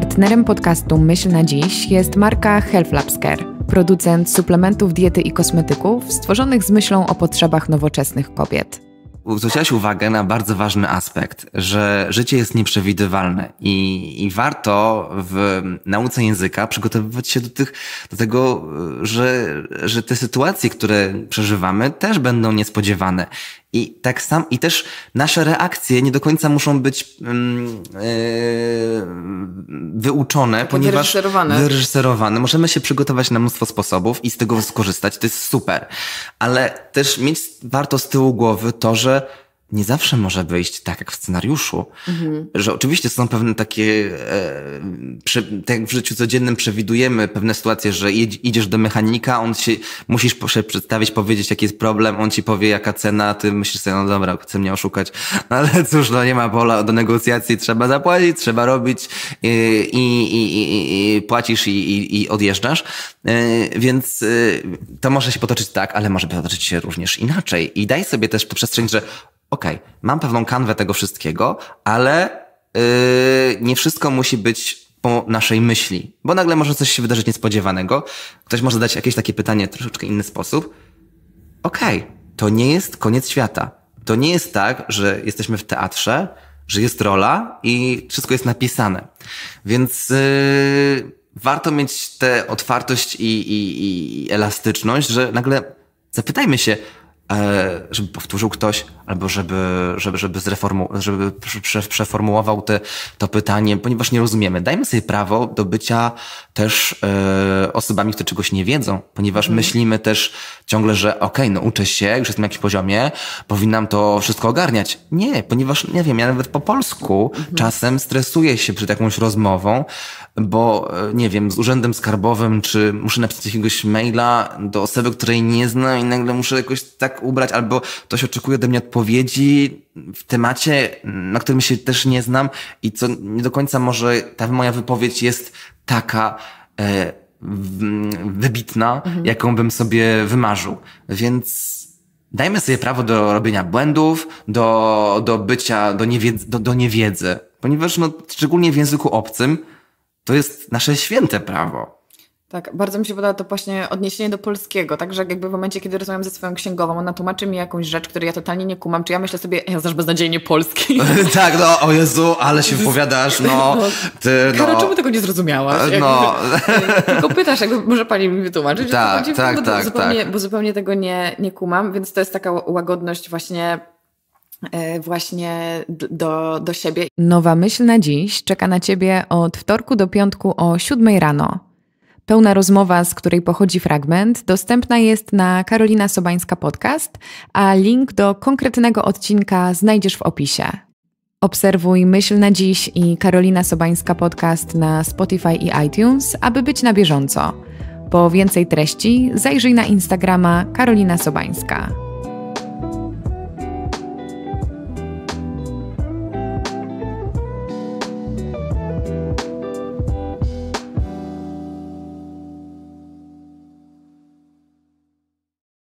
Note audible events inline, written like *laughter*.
Partnerem podcastu Myśl na Dziś jest marka Health Labs Care, producent suplementów diety i kosmetyków stworzonych z myślą o potrzebach nowoczesnych kobiet. Zwróciłaś uwagę na bardzo ważny aspekt, że życie jest nieprzewidywalne i, i warto w nauce języka przygotowywać się do, tych, do tego, że, że te sytuacje, które przeżywamy, też będą niespodziewane. I tak sam, i też nasze reakcje nie do końca muszą być mm, e, wyuczone, Takie ponieważ wyreżyserowane. wyreżyserowane. Możemy się przygotować na mnóstwo sposobów i z tego skorzystać, to jest super. Ale też mieć warto z tyłu głowy to, że nie zawsze może wyjść tak, jak w scenariuszu. Mhm. Że oczywiście są pewne takie, e, prze, tak jak w życiu codziennym przewidujemy pewne sytuacje, że idziesz do mechanika, on się, musisz się przedstawić, powiedzieć, jaki jest problem, on ci powie, jaka cena, ty myślisz sobie, no dobra, chce mnie oszukać. No *laughs* ale cóż, no nie ma pola do negocjacji, trzeba zapłacić, trzeba robić e, i, i, i, i płacisz i, i, odjeżdżasz. E, więc e, to może się potoczyć tak, ale może potoczyć się również inaczej. I daj sobie też tę przestrzeń, że okej, okay, mam pewną kanwę tego wszystkiego, ale yy, nie wszystko musi być po naszej myśli, bo nagle może coś się wydarzyć niespodziewanego. Ktoś może zadać jakieś takie pytanie w troszeczkę inny sposób. Okej, okay, to nie jest koniec świata. To nie jest tak, że jesteśmy w teatrze, że jest rola i wszystko jest napisane. Więc yy, warto mieć tę otwartość i, i, i elastyczność, że nagle zapytajmy się, E, żeby powtórzył ktoś, albo żeby, żeby, żeby, zreformu, żeby przeformułował te, to pytanie, ponieważ nie rozumiemy. Dajmy sobie prawo do bycia też e, osobami, które czegoś nie wiedzą, ponieważ mm. myślimy też ciągle, że okej, okay, no uczę się, już jestem na jakimś poziomie, powinnam to wszystko ogarniać. Nie, ponieważ nie wiem, ja nawet po polsku mm. czasem stresuję się przed jakąś rozmową, bo e, nie wiem, z urzędem skarbowym, czy muszę napisać jakiegoś maila do osoby, której nie znam i nagle muszę jakoś tak ubrać, albo ktoś oczekuje ode mnie odpowiedzi w temacie, na którym się też nie znam i co nie do końca może ta moja wypowiedź jest taka e, wybitna, mhm. jaką bym sobie wymarzył. Więc dajmy sobie prawo do robienia błędów, do, do bycia, do, niewiedzy, do, do niewiedzy. Ponieważ no, szczególnie w języku obcym to jest nasze święte prawo. Tak, bardzo mi się podoba to właśnie odniesienie do polskiego, tak, że jakby w momencie, kiedy rozmawiam ze swoją księgową, ona tłumaczy mi jakąś rzecz, której ja totalnie nie kumam, czy ja myślę sobie, ja znasz beznadziejnie polski. *laughs* tak, no, o Jezu, ale się wypowiadasz, no. *laughs* no. Ty, no. Karo, czemu tego nie zrozumiałaś? Jakby, no. E, tylko pytasz, jakby może pani mi wytłumaczyć. Tak, tak, tak, bo, tak, zupełnie, tak. Bo zupełnie tego nie, nie kumam, więc to jest taka łagodność właśnie e, właśnie do, do siebie. Nowa myśl na dziś czeka na Ciebie od wtorku do piątku o 7 rano. Pełna rozmowa, z której pochodzi fragment, dostępna jest na Karolina Sobańska Podcast, a link do konkretnego odcinka znajdziesz w opisie. Obserwuj Myśl na Dziś i Karolina Sobańska Podcast na Spotify i iTunes, aby być na bieżąco. Po więcej treści zajrzyj na Instagrama Karolina Sobańska.